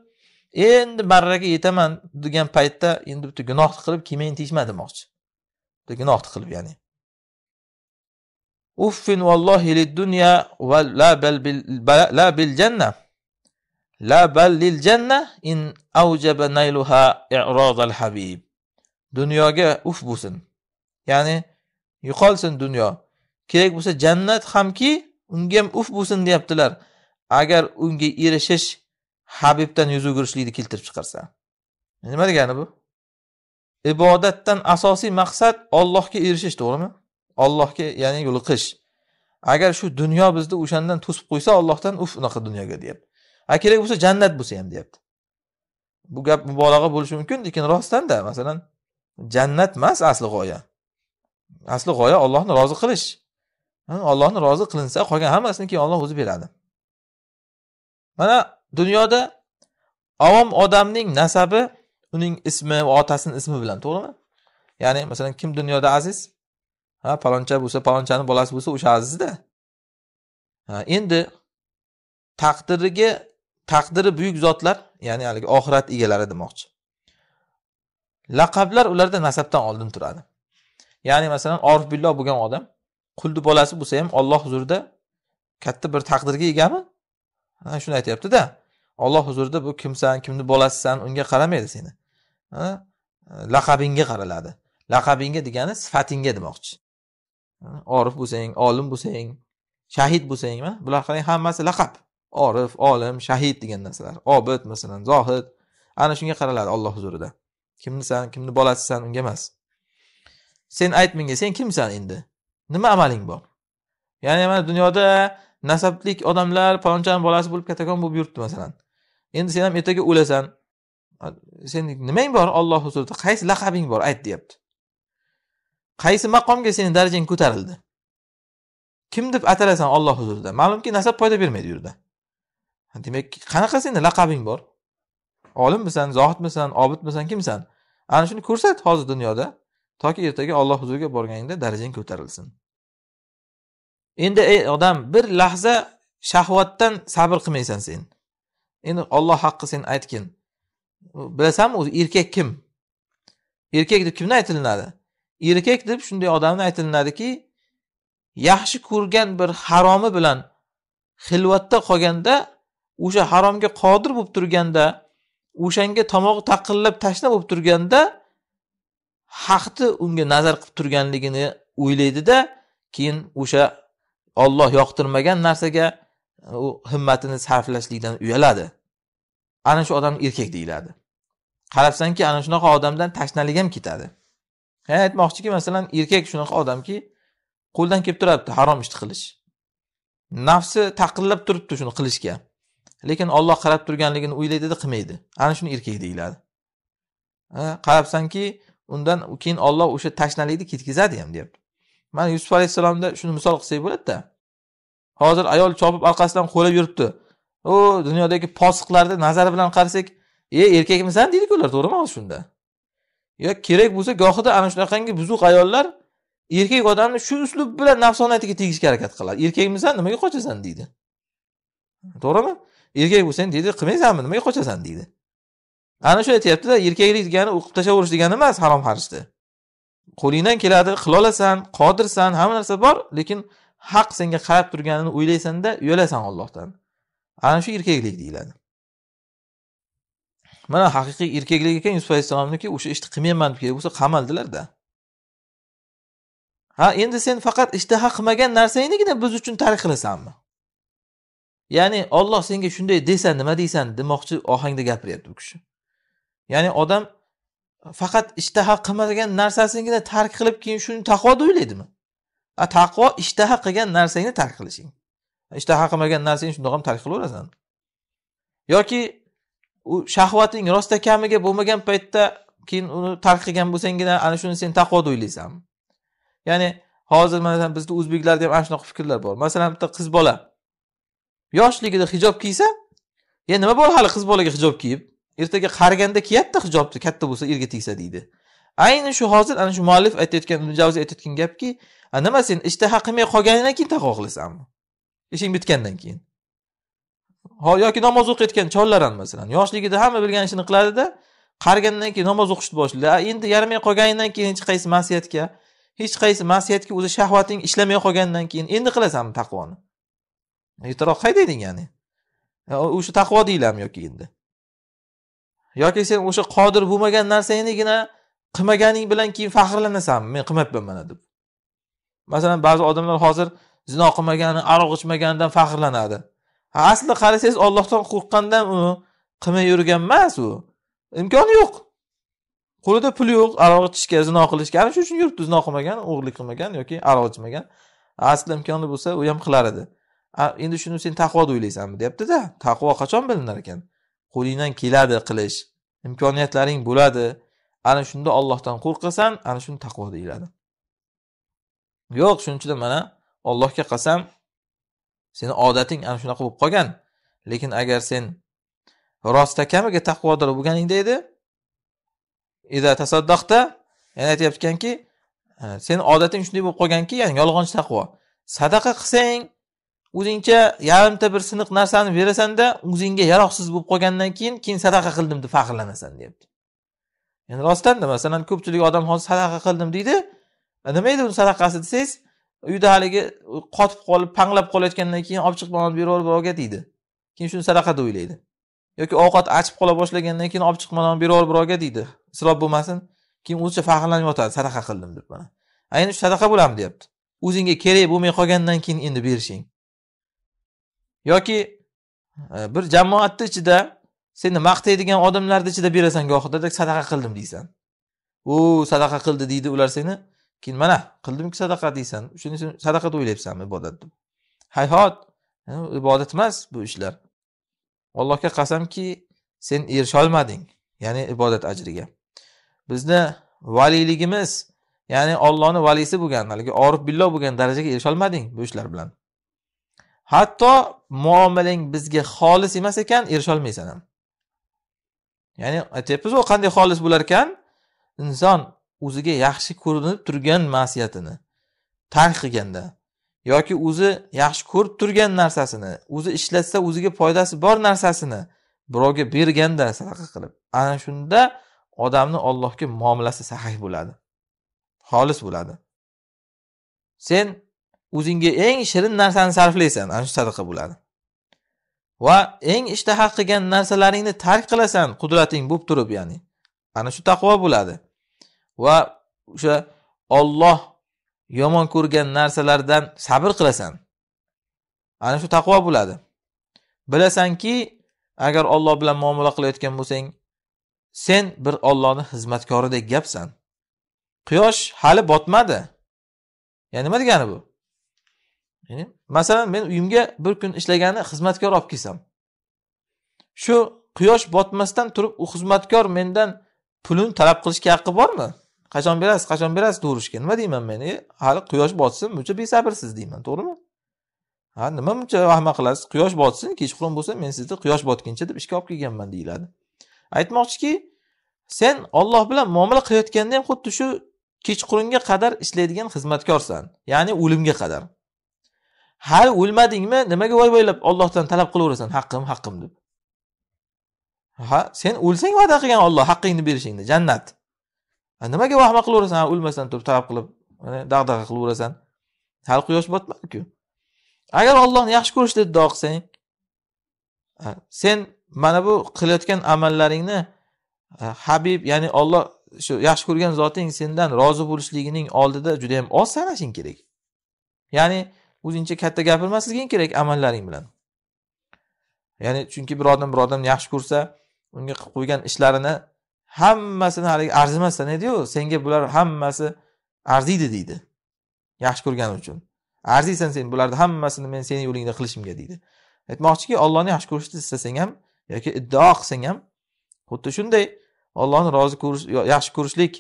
endi barraga yetaman degan paytda endi bitta gunohni qilib kiymayini tiyishma demoqchi bitta gunohni qilib ya'ni uffin vallohi lid dunya va la bal bil la bil janna la bal lil janna in awjaba nayluha al habib dunyoga uf bo'lsin ya'ni yo'qolsin dunyo kerak bo'lsa jannat hamki unga ham uf bo'lsin deyaptilar agar unga erishish habibdan yuz o'girishlikni keltirib chiqarsa nima degani bu ibodatdan asosiy maqsad ollohga erishish to'g'rimi ollohga ya'ni yo'liqish agar shu dunyo bizni o'shandan to'sib qo'ysa ollohdan uf unaqa dunyoga deyapti a kerak bo'lsa jannat bo'lsa ham deyapti bu gap mubolag'a bo'lishi mumkin lekin rostdanda masalan jannat emas asli g'oya asli g'oya ollohni rozi qilish ollohni rozi qilinsa qolgan hammasini keyin olloh o'zi beradi mana dunyoda avom odamning nasabi uning ismi va otasini ismi bilan to'g'rimi ya'ni masalan kim dunyoda aziz ha paloncha bo'lsa palonchani bolasi bo'lsa o'sha azizda endi taqdiriga taqdiri buyuk zotlar ya'ni haligi oxirat egalari demoqchi laqablar ularda nasabdan oldin turadi ya'ni masalan orif billoh bo'lgan odam qulni bolasi bo'lsa ham olloh huzurida katta bir taqdirga egami shuni aytyaptida olloh huzurida bu kimsan kimni bolasisan unga qaramaydi seni laqabingga qaraladi laqabingga degani sifatingga demoqchi orif bo'lsang olim bo'lsang shahid bo'lsang bular qarang hammasi laqab orif olim shahid degan narsalar obid masalan zohid ana shunga qaraladi olloh huzurida kimnisan kimni bolasisan unga emas sen ayt menga sen kimsan endi nima amaling bor ya'ni mana dunyoda nasablik odamlar palonchani bolasi bo'lib kattakon bo'lib yuribdi masalan endi sen ham ertaga o'lasan seni nimang bor olloh huzurida qaysi laqabing bor ayt deyapti qaysi maqomga seni darajang ko'tarildi kim deb atalasan olloh huzurida ma'lumki nasab foyda bermaydi u yerda demak qanaqa seni laqabing bor olimmisan zohidmisan obidmisan kimsan ana shuni ko'rsat hozir dunyoda toki ertaga olloh huzuriga borganingda darajang ko'tarilsin endi ey odam bir lahza shahvatdan sabr qilmaysan sen endi olloh haqqi sen aytgin bilasanmi o'zi erkak kim erkak deb kimni aytilinadi erkak deb shunday odamni aytilinadiki yaxshi ko'rgan bir haromi bilan xilvatda qolganda o'sha haromga qodir bo'lib turganda o'shanga tomog'i taqillab tashna bo'lib turganda haqni unga nazar qilib turganligini o'ylaydida keyin o'sha olloh yoqtirmagan narsaga e, u himmatini sarflashlikdan uyaladi ana shu odam erkak deyiladi qarabsanki ana shunaqa odamdan tashnalik ham ketadi ha aytmoqchiki masalan erkak shunaqa odamki qo'ldan kelib turibdi harom ishni qilish nafsi taqillab turibdi shuni qilishga lekin olloh qarab turganligini o'ylaydida qilmaydi ana shuni erkak deyiladi e, qarabsanki undan keyin olloh o'sha tashnalikni ketkazadi ham deyapti mana yusuf alayhissalomda shuni misol qilsak bo'ladida hozir ayol chopib orqasidan qo'lab yuribdi u dunyodagi posiqlarni nazari bilan qarasak e erkakmisan deydiku ular to'g'rimi hozir shunda yo kerak bo'lsa gohida ana shunaqangi buzuq ayollar erkak odamni shu uslub bilan nafsoniyatiga tegishga harakat qiladi erkakmisan nimaga qochasan deydi to'g'rimi erkak bo'lsang deydi qilmaysanmi nimaga qochasan deydi ana shu aytyaptida erkaklik degani o'qib tashlaverish degani emas harom xarishni qo'lingdan keladi qilolasan qodirsan hamma narsa bor lekin haq senga qarab turganini o'ylaysanda uyalasan ollohdan ana shu erkaklik deyiladi mana haqiqiy erkaklik ekan yusuf alayhissalomniki o'sha ishni qilmayman deb kerak bo'lsa qamaldilarda ha endi sen faqat ishtaha qilmagan narsangnigina biz uchun tark qilasanmi ya'ni olloh senga shunday desa nima deysan demoqchi ohangda gapiryapti bu kishi ya'ni odam faqat ishtaha qilmagan narsasingni tark qilib keyin shuni taqvo o'ylaydimi taqvo ishtaha qilgan narsangni tark qilishing ishtaha qilmagan narsangni shundoq ham tark qilaverasan yoki u shahvating rosta kamiga bo'lmagan paytda keyin uni tark qilgan bo'lsanggina ana shuni sen taqvo deb o'ylaysanmi ya'ni hozir masalan bizni o'zbeklarda ham ana shunaqa fikrlar bor masalan bitta qiz bola yoshligida hijob kiysa ya nima bor hali qiz bolaga hijob kiyib ertaga qariganda kiyadida hijobni katta bo'lsa erga tegsa deydi ayni shu hozir ana shu muallif aytayotgan javzi aytayotgan gapki nima sen ishtaha qilmay qolganingdan keyin taqvo qilasanmi ishing bitgandan keyin ho yoki namoz o'qiyotgan chollar ham masalan yoshligida hamma bilgan ishini qiladida qarigandan keyin namoz o'qishni boshlaydi endi yaramay qolganidan keyin hech qaysi masiyatga hech qaysi masiyatga o'zi shahvating ishlamay qolgandan keyin endi qilasanmi taqvoni ertaroq qaydayding ya'ni o'sha taqvo deyiladimi yoki endi yoki sen o'sha qodir bo'lmagan narsangnigina qilmaganing bilan keyin faxrlanasanmi men qilmayapman mana deb masalan ba'zi odamlar hozir zino qilmagani aroq ichmaganidan faxrlanadi asli qarasangiz ollohdan qo'rqqandan u qilmay yurgan emas u imkoni yo'q qo'lida pul yo'q aroq ichishga zino qilishga ana shuning uchun yuribdi zino qilmagan o'g'irlik qilmagan yoki aroq ichmagan asli imkoni bo'lsa u ham qilar edi endi shuni sen taqvo deb o'ylaysanmi deyaptida taqvo qachon bilinar ekan qo'lingdan keladi qilish imkoniyatlaring bo'ladi ana shunda ollohdan qo'rqasan ana shuni taqvo deyiladi yo'q shuning uchun mana allohga qasam seni odating ana shunaqa bo'lib qolgan lekin agar sen rostakamiga taqvodor bo'lganingda edi ida tasaddaqda yana aytyaptikanki e, sen seni odating shunday bo'lib qolganki ya'ni yolg'onchi taqvo sadaqa qilsang o'zingcha yarimta bir siniq narsani berasanda o'zingga yaroqsiz bo'lib qolgandan keyin keyin sadaqa qildim deb faxrlanasan deyapti yani rostanda masalan ko'pchilik odam hozir sadaqa qildim deydi nima edi uni sadaqasi desangiz uyda haligi qotib qolib panglab qolayotgandan keyin olib chiqib mana berib birovga deydi keyin shuni sadaqa deb o'ylaydi yoki ovqat achib qola boshlagandan keyin olib chiqib mana berib birovga deydi isrof bo'lmasin keyin o'zicha faxrlanib yotadi sadaqa qildim deb mana ayni shu sadaqa bo'ladimi deyapti o'zingga kerak bo'lmay qolgandan keyin endi berishing yoki e, bir jamoatni ichida seni maqtaydigan odamlarni ichida berasan gohida sadaqa qildim deysan u sadaqa qildi deydi ular seni keyin mana qildimku sadaqa deysan shuning uchun sadaqa deb o'ylayapsanmi ibodat deb hayhot e, ibodat emas bu ishlar allohga qasamki sen erisholmading ya'ni ibodat ajriga bizni valiyligimiz ya'ni ollohni valisi bo'lgan haligi orif billo bo'lgan darajaga erisholmading bu ishlar bilan hatto muomalang bizga xolis emas ekan erisholmaysan ham ya'ni aytyapmizu qanday xolis bo'lar ekan inson o'ziga yaxshi ko'rinib turgan ma'siyatini tark qilganda yoki o'zi yaxshi ko'rib turgan narsasini o'zi ishlatsa o'ziga foydasi bor narsasini birovga berganda sadaqa qilib ana shunda odamni ollohga muomalasi sahih bo'ladi xolis bo'ladi sen o'zingga eng shirin narsani sarflaysan ana shu sadaqa bo'ladi va eng ishtaha qilgan narsalaringni tark qilasan qudrating bo'lib turib ya'ni ana shu taqvo bo'ladi va o'sha olloh yomon ko'rgan narsalardan sabr qilasan ana shu taqvo bo'ladi bilasanki agar olloh bilan muomala qilayotgan bo'lsang sen bir ollohni xizmatkoridek gapsan quyosh hali botmadi ya'ni nima degani bu ya'ni masalan men uyimga bir kun ishlagani xizmatkor olib kelsam shu quyosh botmasdan turib u xizmatkor mendan pulini talab qilishga haqqi bormi qachon berasiz qachon berasiz to'g'rishga nima deyman men e, hali quyosh botsin buncha besabrsiz deyman to'g'rimi ha nima buncha vahma qilasiz quyosh botsin kechqurun bo'lsa men sizni quyosh botguncha deb ishga olib kelganman deyiladi aytmoqchiki sen olloh bilan muomala qilayotganda ham xuddi shu kechqurunga qadar ishlaydigan xizmatkorsan ya'ni o'limga qadar hali o'lmadingmi nimaga voy voylab ollohdan talab qilaverasan haqqim haqqim deb ha sen o'lsang va'da qilgan olloh haqqingni berishingni jannat nimaga vahma qilaverasan o'lmasdan turib talab qilib dag'dag'a qilaverasan hali quyosh botmadiku agar ollohni yaxshi ko'rishni duo qilsang sen mana bu qilayotgan amallaringni habib ya'ni olloh shu yaxshi ko'rgan zoting sendan rozi bo'lishligining oldida juda yam oz sanashing kerak ya'ni o'zingcha katta gapirmasliging kerak amallaring bilan ya'ni chunki bir odam bir odamni yaxshi ko'rsa unga qilib qo'ygan ishlarini hammasini haligi arzimasdan ediyu senga bular hammasi arziydi deydi yaxshi ko'rgani uchun arziysan sen bularni hammasini men seni yo'lingda qilishimga deydi aytmoqchiki ollohni yaxshi ko'rishni istasang ham yoki iddao qilsang ham xuddi shunday ollohni rozi ko'rish yaxshi ko'rishlik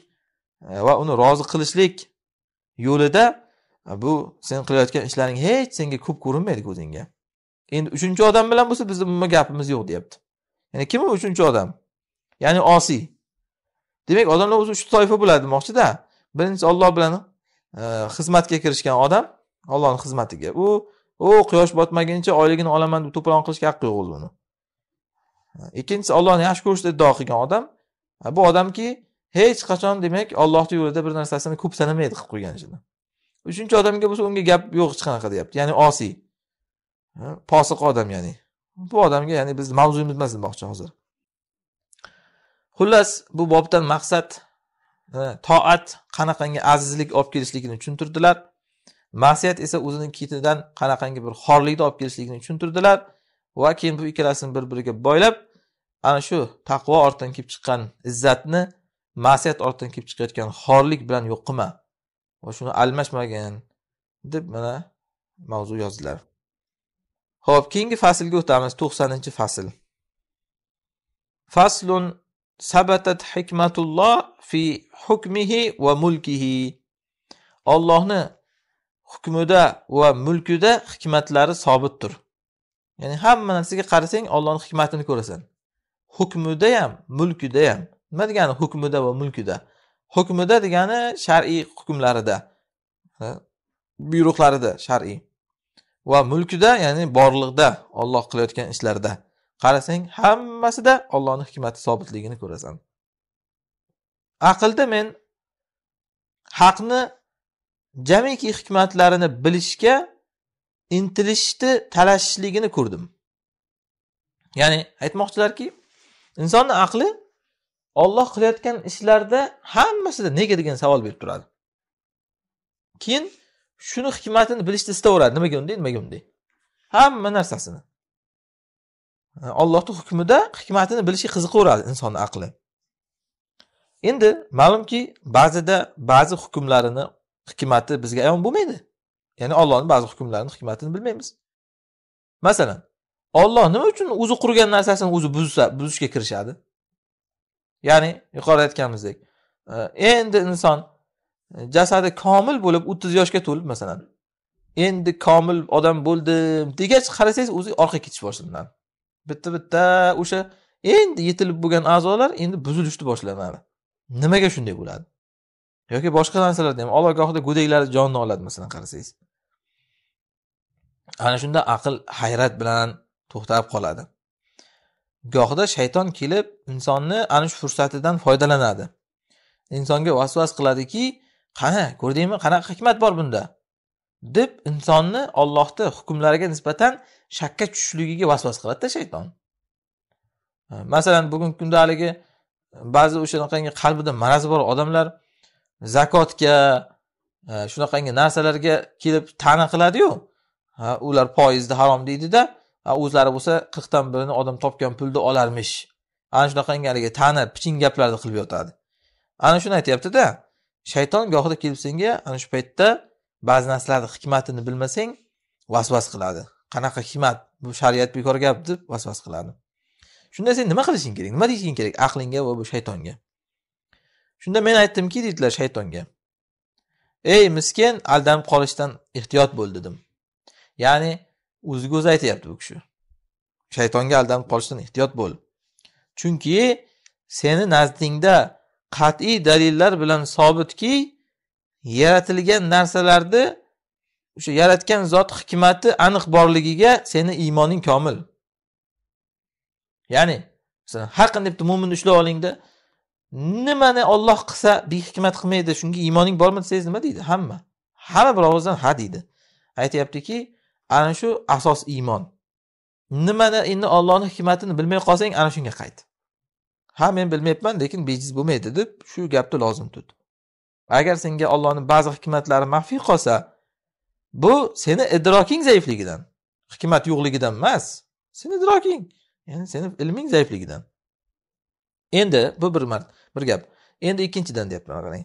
e, va uni rozi qilishlik yo'lida bu sen qilayotgan ishlaring hech senga ko'p ko'rinmaydi ko'zingga endi uchinchi odam bilan bo'lsa bizni umuman gapimiz yo'q deyapti ya'ni kim u uchinchi odam ya'ni osiy demak odamlar o'zi uch toifa bo'ladi demoqchida birinchisi olloh bilan e, xizmatga kirishgan odam ollohni xizmatiga u u quyosh botmaguncha oyligini olaman deb to'polon qilishga haqqi yo'q uni e, ikkinchisi ollohni yaxshi ko'rishni iddao qilgan odam e, bu odamki hech qachon demak ollohni yo'lida bir narsasini ko'p sanamaydi qilib qo'ygan ishini uchinchi odamga bo'lsa unga gap yo'q hech qanaqa deyapti ya'ni osiy posiq odam ya'ni bu odamga ya'ni biz mavzuyimiz emas demoqchi hozir xullas bu bobdan maqsad toat qanaqangi azizlik olib kelishligini tushuntirdilar ma'siyat esa o'zini ketidan qanaqangi bir xorlikni olib kelishligini tushuntirdilar va keyin bu ikkalasini bir biriga boylab ana shu taqvo ortidan kelib chiqqan izzatni ma'siyat ortidan kelib chiqayotgan xorlik bilan yo'q qilma va shuni almashmagin deb mana mavzu yozdilar ho'p keyingi faslga o'tamiz to'qsoninchi fasl faslun sabatat hikmatulloh fi hukmihi va mulkihi ollohni hukmida va mulkida hikmatlari sobitdir ya'ni hamma narsaga qarasang ollohni hikmatini ko'rasan hukmida ham mulkida ham nima degani hukmida va mulkida hukmida degani shar'iy hukmlarida buyruqlarida shar'iy va mulkida ya'ni borliqda Alloh qilayotgan ishlarda qarasang hammasida Allohning hikmati sobitligini ko'rasan aqlda men haqni jamiki hikmatlarini bilishga intilishni talashishligini ko'rdim ya'ni aytmoqchilarki insonni aqli olloh qilayotgan ishlarda hammasida nega degan savol berib turadi keyin shuni hikmatini bilishni istaveradi nimaga unday nimaga unday hamma narsasini ollohni hukmida hikmatini bilishga qiziqaveradi insonni aqli endi ma'lumki ba'zida ba'zi hukmlarini hikmati bizga ayon bo'lmaydi ya'ni ollohni ba'zi hukmlarini hikmatini bilmaymiz masalan olloh nima uchun o'zi qurgan narsasini o'zi buzsa buzishga kirishadi ya'ni yuqorida aytganimizdek endi inson jasadi komil bo'lib o'ttiz yoshga to'lib masalan endi komil odam bo'ldim degach qarasangiz o'zi orqaga ketish boshlanadi bitta bitta o'sha endi yetilib bo'lgan a'zolar endi buzilishni boshlanadi nimaga shunday bo'ladi yoki boshqa narsalarda ham ollohgohida go'daklarni jonni oladi masalan qarasangiz ana shunda aql hayrat bilan to'xtab qoladi gohida shayton kelib insonni ana shu fursatidan foydalanadi insonga vasvas qiladiki qani ko'rdingmi qanaqa hikmat bor bunda deb insonni ollohni hukmlariga nisbatan shakka tushishligiga vasvas qiladida shayton e, masalan bugungi kunda haligi e, ba'zi o'shanaqangi qalbida maraz bor odamlar zakotga e, shunaqangi narsalarga kelib ta'na qiladiyu ular foizni harom deydida o'zlari bo'lsa qirqdan birini odam topgan pulni olarmish ana shunaqangi haligi tani piching gaplarni qilib yotadi ana shuni aytyaptida shayton gohida kelib senga ana shu paytda ba'zi narsalarni hikmatini bilmasang vasvas qiladi qanaqa hikmat bu shariat bekor gap deb vasvas qiladi shunda sen nima qilishing kerak nima deyishing kerak aqlingga va bu shaytonga shunda men aytdimki deydilar shaytonga ey miskin aldanib qolishdan ehtiyot bo'l dedim ya'ni o'ziga o'zi aytyapti bu kishi shaytonga aldanib qolishdan ehtiyot bo'l chunki seni nazdingda qat'iy dalillar bilan sobitki yaratilgan narsalarni o'sha yaratgan zot hikmati aniq borligiga seni iymoning komil ya'ni masalan har qanday bitta mo'min ushlab olingda nimani olloh qilsa behikmat qilmaydi shunga iymoning bormi desangiz nima deydi hamma hamma bir ovozdan ha deydi aytyaptiki ana shu asos iymon nimani endi ollohni hikmatini bilmay qolsang ana shunga qayt ha men bilmayapman lekin bejiz bo'lmaydi deb shu gapni lozim tut agar senga ollohni ba'zi hikmatlari maxfiy qolsa bu seni idroking zaifligidan hikmat yo'qligidan emas seni idroking ya'ni seni ilming zaifligidan endi bu bir mart bir gap endi ikkinchidan deyapman qarang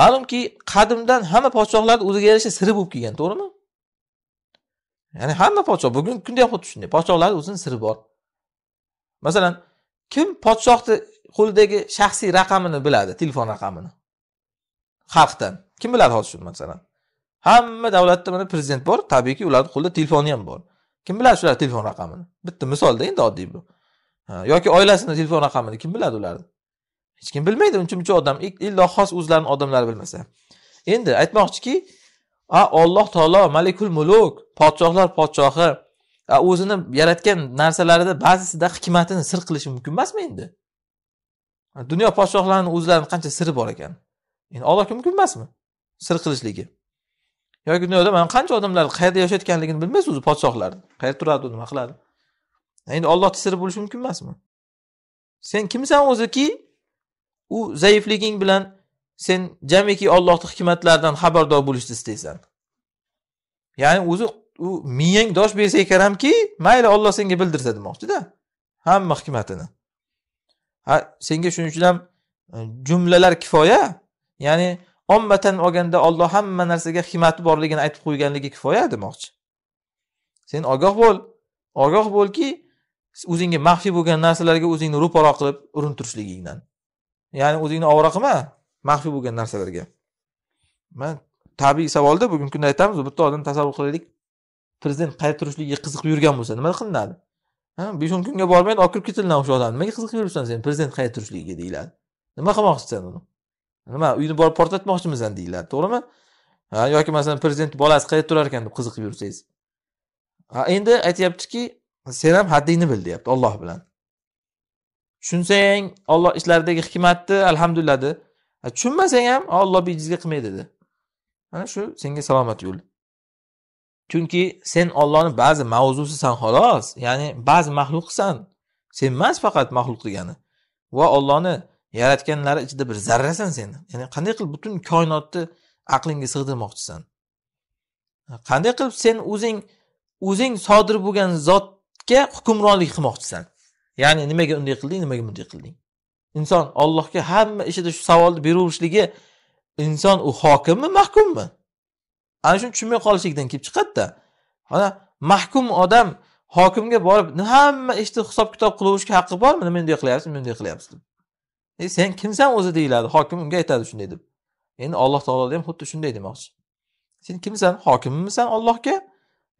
ma'lumki qadimdan hamma podshohlarni o'ziga yarasha siri bo'lib kelgan to'g'rimi ya'ni hamma podsho bugungi kunda ham xuddi shunday podshohlarni o'zini siri bor masalan kim podshohni qo'lidagi shaxsiy raqamini biladi telefon raqamini xalqdan kim biladi hozir shuni masalan hamma davlatda mana prezident bor tabiiyki ularni qo'lida telefoni ham bor kim biladi shular telefon raqamini bitta misolda endi oddiy bu yoki oilasini telefon raqamini kim biladi ularni hech kim bilmaydi uncha muncha odam illo xos o'zlarini odamlari bilmasa endi aytmoqchiki a olloh taolo malikul muluk podshohlar podshohi o'zini yaratgan narsalarida ba'zisida hikmatini sir qilishi mumkin emasmi endi dunyo podshohlarini o'zlarini qancha siri bor ekan endi ollohga mumkin emasmi sir qilishligi yoki dunyoda mana qancha odamlar qayerda yashayotganligini bilmaysiz o'zi podshohlarni qayerda turadi nima qiladi endi ollohni siri bo'lishi mumkin emasmi sen kimsan o'ziki u zaifliging bilan sen jamiki ollohni hikmatlaridan xabardor bo'lishni istaysan ya'ni o'zi u miyang dosh bersa ekan hamki mayli Alloh senga bildirsa demoqchida hamma hikmatini ha senga shuning uchun ham e, jumlalar kifoya ya'ni ommatan olganda Alloh hamma narsaga hikmati borligini aytib qo'yganligi kifoya demoqchi sen ogoh bo'l ogoh bo'lki o'zingga maxfiy bo'lgan narsalarga o'zingni ro'paro qilib urintirishligingdan ya'ni o'zingni ovora qilma maxfiy bo'lgan narsalarga man tabiiy savolda bugungi kunda aytamiz bitta odam tasavvur qilaylik prezident qayerda turishligiga qiziqib yurgan bo'lsa nima qilinadi besh o'n kunga bormaydi olib kirib ketilinadi o'sha odamni nimaga qiziqib yuribsan sen prezident qayerda turishligiga deyiladi nima qilmoqchisan uni nima uyni borib portlatmoqchimisan deyiladi to'g'rimi yoki masalan prezident bolasi qayerda turar ekan deb qiziqib yursangiz endi aytyaptiki sen ham haddingni bil deyapti olloh bilan tushunsang olloh ishlaridagi hikmatni alhamdulillah tushunmasang ham olloh bejizga qilmaydi dedi mana shu senga salomat yo'l chunki sen ollohni ba'zi mavzusisan xolos ya'ni ba'zi maxluqsan sen emas faqat maxluq degani va ollohni yaratganlari ichida bir zarrasan sen ya'ni qanday qilib butun koinotni aqlingga sig'dirmoqchisan qanday qilib sen o'zing o'zing sodir bo'lgan zotga hukmronlik qilmoqchisan ya'ni nimaga unday qilding nimaga bunday qilding inson ollohga hamma ishida shu savolni beraverishligi inson u hokimmi mahkummi ana shuni tushunmay qolishlikdan kelib chiqadida mana mahkum odam hokimga borib hamma ishni hisob kitob qilaverishga haqqi bormi nima bunday qilyapsiz nima bunday qilyapsiz deb e sen kimsan o'zi deyiladi hokim unga aytadi shunday deb endi alloh taolo ham xuddi shunday demoqchi sen kimsan hokimmisan ollohga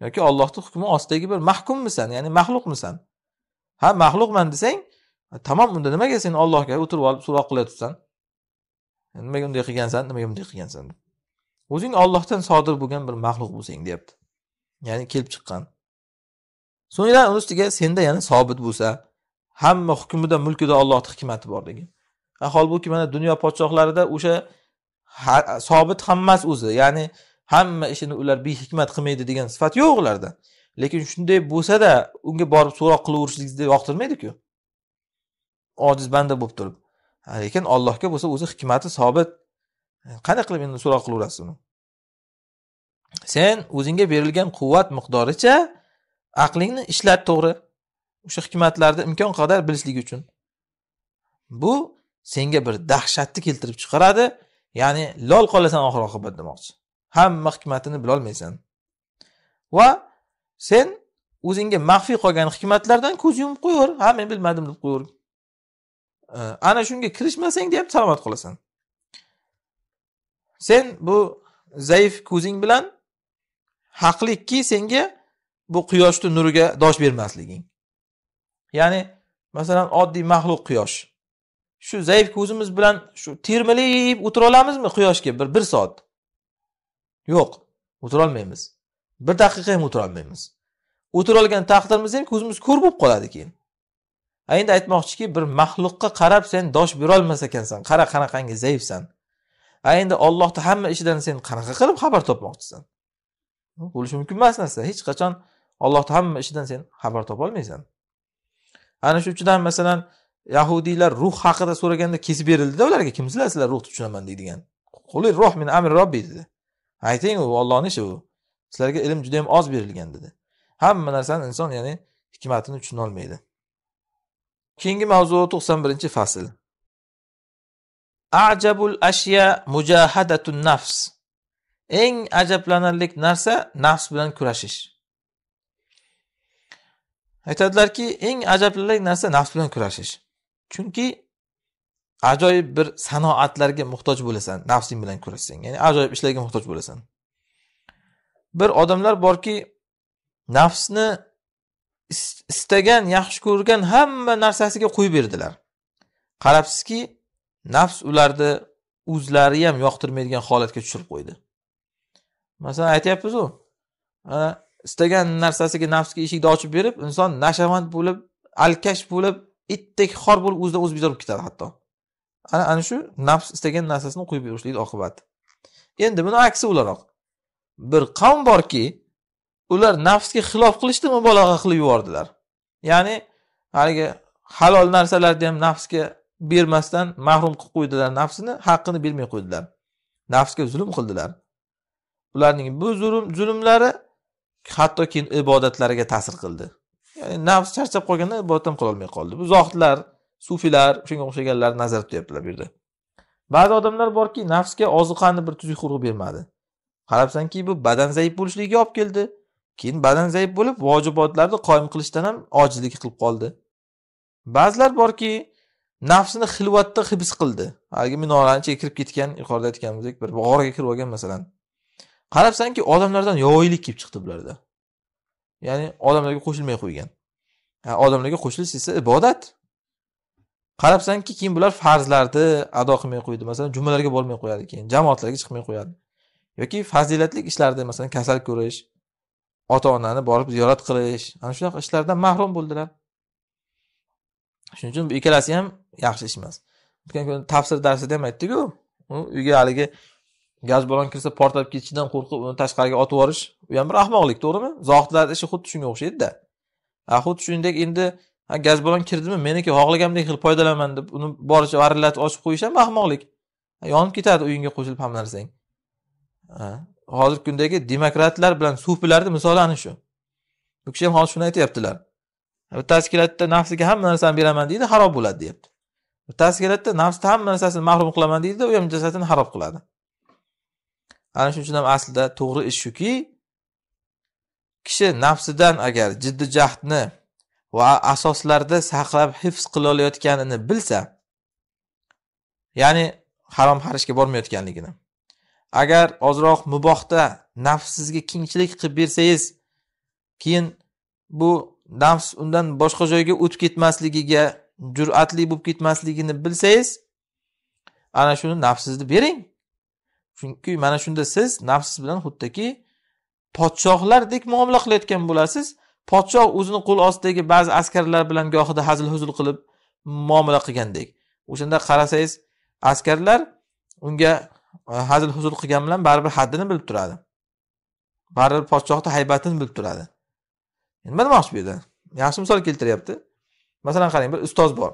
yoki ollohni hukmi ostidagi bir mahkummisan ya'ni maxluqmisan ha maxluqman desang tamom unda nimaga sen ollohga o'tirib olib so'roq qilayotibsan nimaga unday qilgansan nimaga bunday qilgansan deb o'zing ollohdan sodir bo'lgan bir maxluq bo'lsang deyapti ya'ni kelib chiqqan so'ngra uni ustiga senda yana sobit bo'lsa hamma hukmida mulkida ollohni hikmati borligi holbuki mana dunyo podshohlarida o'sha sobit ham emas o'zi ya'ni hamma ishini ular behikmat qilmaydi degan sifat yo'q ularda lekin shunday bo'lsada unga borib so'roq qilaverishligingizni yoqtirmaydiku ojiz banda bo'lib turib lekin allohga bo'lsa o'zi hikmati sobit qanday qilib endi so'roq qilaverasiz uni sen o'zingga berilgan quvvat miqdoricha aqlingni ishlat to'g'ri o'sha hikmatlarni imkon qadar bilishlik uchun bu senga bir dahshatni keltirib chiqaradi ya'ni lol qolasan oxir oqibat demoqchi hamma hikmatini bilolmaysan va sen o'zingga maxfiy qolgan hikmatlardan ko'z yumib qo'yaver ha men bilmadim deb qo'yaver ana shunga kirishmasang deb salomat qolasan sen bu zaif ko'zing bilan haqlikki senga bu quyoshni nuriga dosh bermasliging ya'ni masalan oddiy maxluq quyosh shu zaif ko'zimiz bilan shu termilib o'tira olamizmi quyoshga bir bir soat yo'q o'tirolmaymiz bir daqiqa ham o'tirolmaymiz o'tirolgan taqdirimizda ham ko'zimiz ko'r bo'lib qoladi keyin endi aytmoqchiki bir maxluqqa qarab sen dosh berolmas ekansan qara qanaqangi zaifsan a endi ollohni hamma ishidan sen qanaqa qilib xabar topmoqchisan bo'lishi mumkin emas narsa hech qachon ollohni hamma ishidan sen xabar topolmaysan ana shu uchun masalan yahudiylar ruh haqida so'raganda kesib berildida ularga kim sizlar sizlar ruhni tushunaman deydigan quli ruh min amri robbi dedi ayting u ollohni ishi u sizlarga ilm juda yam oz berilgan dedi hamma narsani inson ya'ni hikmatini tushunolmaydi keyingi mavzu to'qson birinchi fasl ajabul ashya mujahadatun nafs eng ajablanarli narsa nafs bilan kurashish aytadilarki eng ajablanarli narsa nafs bilan kurashish chunki ajoyib bir sanoatlarga muhtoj bo'lasan nafsing bilan kurashsang ya'ni ajoyib ishlarga muhtoj bo'lasan bir odamlar borki nafsni istagan yaxshi ko'rgan hamma narsasiga qo'yib berdilar qarabsizki nafs ularni o'zlari ham yoqtirmaydigan holatga tushirib qo'ydi masalan aytyapmizu istagan narsasiga nafsga eshikni ochib berib inson nashavand bo'lib alkash bo'lib itdek xor bo'lib o'zidan o'zi bezor bo'lib ketadi hatto ana ana shu nafs istagan narsasini qo'yib yurishlik oqibati endi buni aksi o'laroq bir qavm borki ular nafsga xilof qilishdi mubolag'a qilib yubordilar ya'ni haligi halol narsalarni ham nafsga bermasdan mahrum qilib qo'ydilar nafsini haqqini bermay qo'ydilar nafsga zulm qildilar ularning bu zulm zulmlari hatto keyin ibodatlariga ta'sir qildi ya'ni nafs charchab qolganda ibodat ham qilolmay qoldi bu zohidlar sufiylar shunga o'xshaganlar nazarda tutyaptilar bu yerda ba'zi odamlar borki nafsga ozuqani bir tuzuk urg'u bermadi qarabsanki bu badan zaif bo'lishligiga olib keldi keyin badan zaif bo'lib vojibotlarni qoyim qilishdan ham ojizlik qilib qoldi ba'zilar borki nafsini xilvatda hibs qildi haligi minorani ichiga kirib ketgan yuqorida aytganimizdek bir g'orga kirib olgan masalan qarabsanki odamlardan yovvoyilik kelib chiqdi bularda ya'ni odamlarga qo'shilmay qo'ygan odamlarga qo'shilish esa ibodat qarabsanki keyin bular farzlarni ado qilmay qo'ydi masalan jumalarga bormay qo'yadi keyin jamoatlarga chiqmay qo'yadi yoki fazilatli ishlarda masalan kasal ko'rish ota onani borib ziyorat qilish ana shunaqa ishlardan mahrum bo'ldilar shuning uchun bu ikkalasi ham yaxshi ish emas o'tgan kuni tafsir darsida ham aytdiku uyga haligi gaz balon kirsa portlab ketishidan qo'rqib uni tashqariga otib yuborish u ham bir ahmoqlik to'g'rimi zohidlarni ishi xuddi shunga o'xshaydida xuddi shuningdek endi gaz balon kirdimi meniki xohlagandek qilib foydalanaman deb uni boricha varillatib ochib qo'yish ham ahmoqlik yonib ketadi uyingga qo'shilib narsang hozirgi kundagi demokratlar bilan sufilarni misoli ana shu bu kishi ham hozir shuni aytyaptilar tazkiratda nafsiga hamma narsani beraman deydi harob bo'ladi deyapti tazkiratda nafsni hamma narsasini mahrum qilaman deydida u ham jasadini harob qiladi ana shuning uchun ham aslida to'g'ri ish shuki kishi nafsidan agar jiddi jahdni va asoslarda saqlab hifz qilolayotganini bilsa ya'ni harom xarishga bormayotganligini agar ozroq mubohda nafs sizga kengchilik qilib bersangiz keyin bu nafs undan boshqa joyga o'tib ketmasligiga jur'atli bo'lib ketmasligini bilsangiz ana shuni nafsingizni bering chunki mana shunda siz nafsiz bilan xuddiki podshohlardek muomala qilayotgan bo'lasiz podshoh o'zini qo'l ostidagi ba'zi askarlar bilan gohida hazil huzul qilib muomala qilgandek o'shanda qarasangiz askarlar unga hazil huzul qilgan bilan baribir haddini bilib turadi baribir podshohni haybatini bilib turadi nima demoqchi bu yerda yaxshi misol keltiryapti masalan qarang bir ustoz bor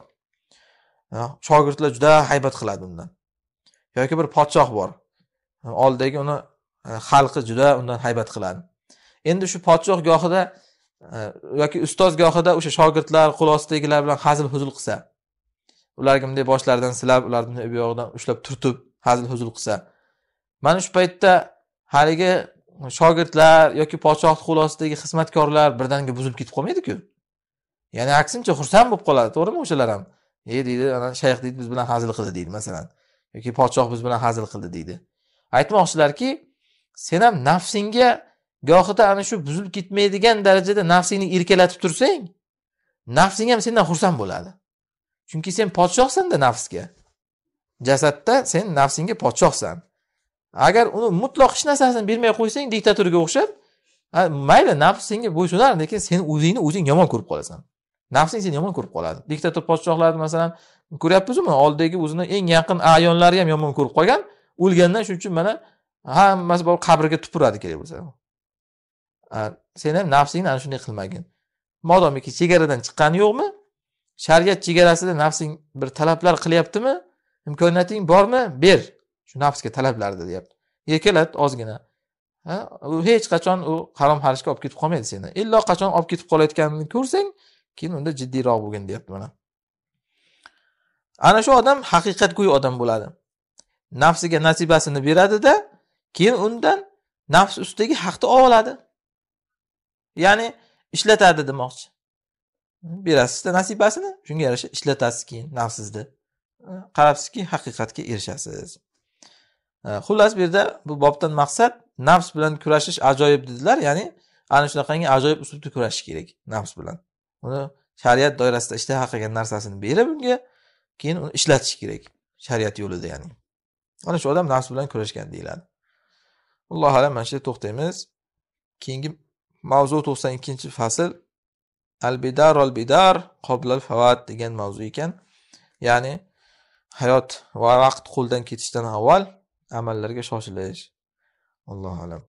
shogirdlar juda haybat qiladi undan yoki bir podshoh bor oldidagi uni xalqi juda undan haybat qiladi endi shu podshoh gohida yoki ustoz gohida o'sha shogirdlar qo'l ostidagilar bilan hazil huzul qilsa ularga bunday boshlaridan silab ularni bu yog'idan ushlab turtib hazil huzul qilsa mana shu paytda haligi shogirdlar yoki qo'l xulosidagi xizmatkorlar birdaniga buzilib ketib qolmaydiku ya'ni aksincha xursand bo'lib qoladi to'g'rimi o'shalar ham e deydi ana shayx deydi biz bilan hazil qildi deydi masalan yoki podshoh biz bilan hazil qildi deydi aytmoqchilarki sen ham nafsingga gohida ana shu buzilib ketmaydigan darajada nafsingni erkalatib tursang nafsing ham sendan xursand bo'ladi chunki sen podshohsanda nafsga jasadda sen nafsingga podshohsan agar uni mutloq hech narsasini bermay qo'ysang diktatorga o'xshab mayli nafs senga bo'ysunar lekin sen o'zingni o'zing yomon ko'rib qolasan nafsing seni yomon ko'rib qoladi diktator podshohlarni masalan ko'ryapmizu mana oldidagi o'zini eng yaqin ayonlari ham yomon ko'rib qolgan o'lgandan shuning uchun mana hammasi borib qabrga tupuradi kerak bo'lsa sen ham nafsingni ana shunday qilmagin modomiki chegaradan chiqqani yo'qmi shariat chegarasida nafsing bir talablar qilyaptimi imkoniyating bormi ber shu nafsga talablarni deyapti erkalat ozgina u hech qachon u harom xarishga olib ketib qolmaydi seni illo qachon olib ketib qolayotganini ko'rsang keyin unda jiddiyroq bo'lgin deyapti mana ana shu odam haqiqatgo'y odam bo'ladi nafsiga nasibasini beradida keyin undan nafs ustidagi haqni olib oladi ya'ni ishlatadi demoqchi berasizda nasibasini shunga yarasha ishlatasiz keyin nafsizni qarabsizki haqiqatga erishasiz e, xullas bu yerda bu bobdan maqsad nafs bilan kurashish ajoyib dedilar ya'ni ana shunaqangi ajoyib uslubda kurashish kerak nafs bilan uni shariat doirasida ishtaha qilgan narsasini berib unga keyin uni ishlatish kerak shariat yo'lida ya'ni ana shu odam nafs bilan kurashgan deyiladi allohu alam mana shu yerda to'xtaymiz keyingi mavzu to'qson ikkinchi fasl al bidar al bidar qoblal favat degan mavzu ekan ya'ni hayot va vaqt qo'ldan ketishdan avval amallarga shoshilish allohu alam